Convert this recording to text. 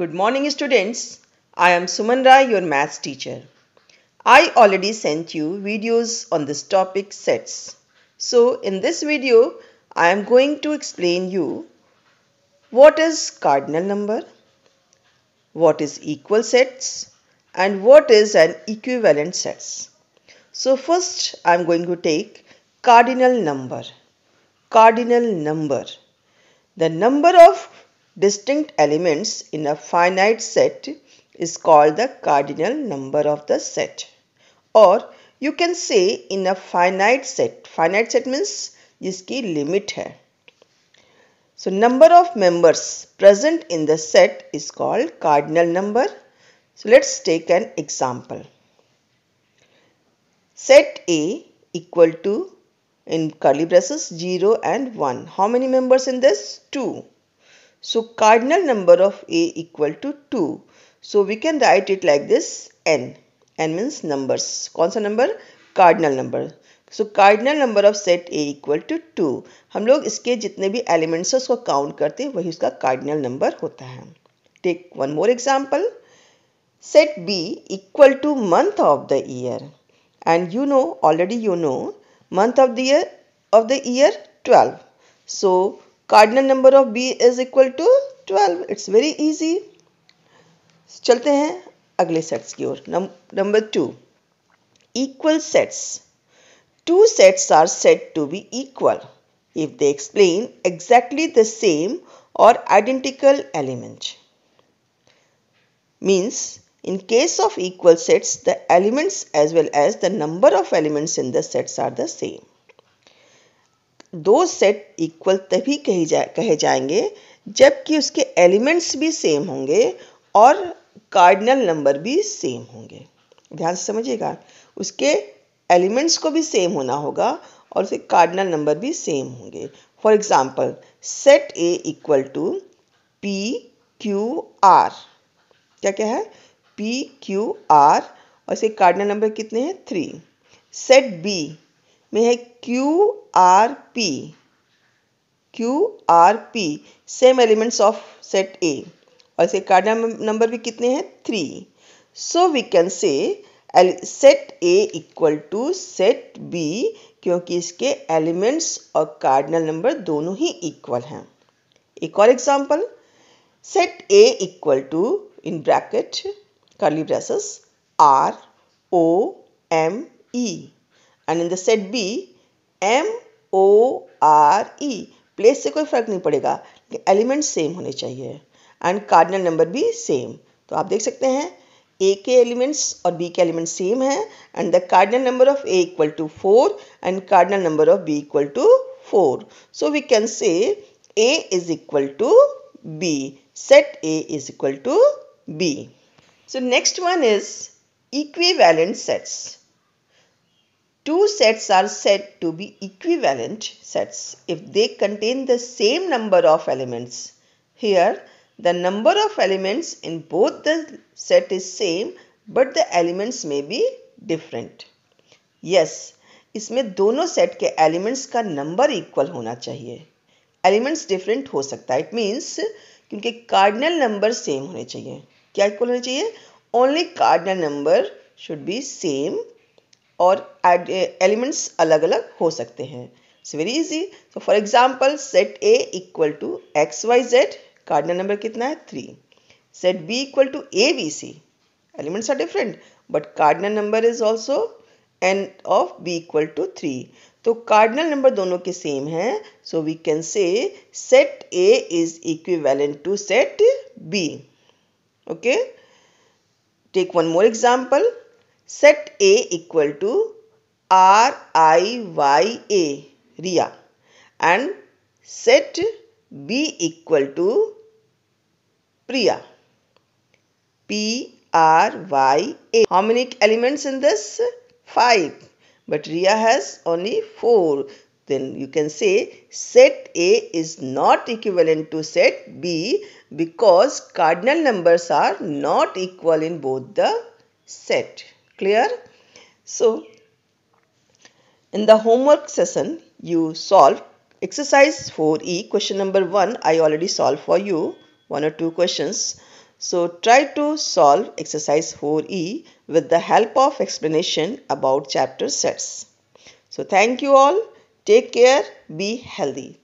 Good morning students. I am Sumanra, your maths teacher. I already sent you videos on this topic sets. So in this video, I am going to explain you what is cardinal number, what is equal sets and what is an equivalent sets. So first I am going to take cardinal number. Cardinal number. The number of distinct elements in a finite set is called the cardinal number of the set or you can say in a finite set finite set means जिसकी limit hai. so number of members present in the set is called cardinal number so let's take an example set A equal to in curly braces 0 and 1 how many members in this 2 So cardinal number of A equal to 2. So we can write it like this n. n means numbers. कौन सा number? Cardinal number. So cardinal number of set A equal to two हम लोग इसके जितने भी elements हैं उसको count करते हैं वही उसका कार्डिनल नंबर होता है take one more example set B equal to month of the year and you know already you know month of the year of the year twelve so cardinal number of B is equal to twelve it's very easy चलते हैं अगले sets की ओर number two equal sets. Two sets are said to be equal if they explain exactly the same or identical elements. Means, in case of equal sets, the elements as well as the number of elements in the sets are the same. दो set equal तभी कहे जा कहे जाएंगे जबकि उसके elements भी same होंगे और कार्डिनल नंबर भी सेम होंगे ध्यान से समझिएगा उसके एलिमेंट्स को भी सेम होना होगा और उसके कार्डिनल नंबर भी सेम होंगे for example set A equal to P Q R क्या क्या है पी क्यू आर और इसके कार्डिनल नंबर कितने हैं थ्री सेट बी में है Q R P Q R P same elements of set A और इसके कार्ड नंबर भी कितने हैं three so we can say set A equal to set B क्योंकि इसके एलिमेंट्स और कार्डिनल नंबर दोनों ही इक्वल हैं एक और example set A equal to in bracket curly braces R O M E and in the set B M O R E place से कोई फर्क नहीं पड़ेगा लेकिन एलिमेंट सेम होने चाहिए एंड कार्डिनल नंबर भी सेम तो आप देख सकते हैं ए के एलिमेंट्स और बी के एलिमेंट सेम हैं and the cardinal number of A equal to four and cardinal number of B equal to four so we can say A is equal to B A is equal to B so next one is इक्वी equivalent sets Two sets are said to be equivalent sets if they contain the same number of elements. Here, the number of elements in both the set is same but the elements may be different. Yes, इसमें दोनों set के elements का number equal होना चाहिए elements different हो सकता है it means क्योंकि कार्डिनल नंबर सेम होने चाहिए क्या इक्वल होने चाहिए only cardinal number should be same और एलिमेंट्स अलग अलग हो सकते हैं it's very easy so for example set A equal to X Y Z cardinal number कितना है three set B equal to A B C elements are different but cardinal number is also n of B equal to three तो cardinal number दोनों के same हैं so we can say set A is equivalent to set B okay take one more example set A equal to R I Y A RIA and set B equal to Priya P R Y A. How many elements in this? 5 but Ria has only 4 then you can say set A is not equivalent to set B because cardinal numbers are not equal in both the set. Clear? So, in the homework session, you solve exercise 4E question number 1. I already solved for you one or two questions. So, try to solve exercise 4E with the help of explanation about chapter sets. So, thank you all. Take care. Be healthy.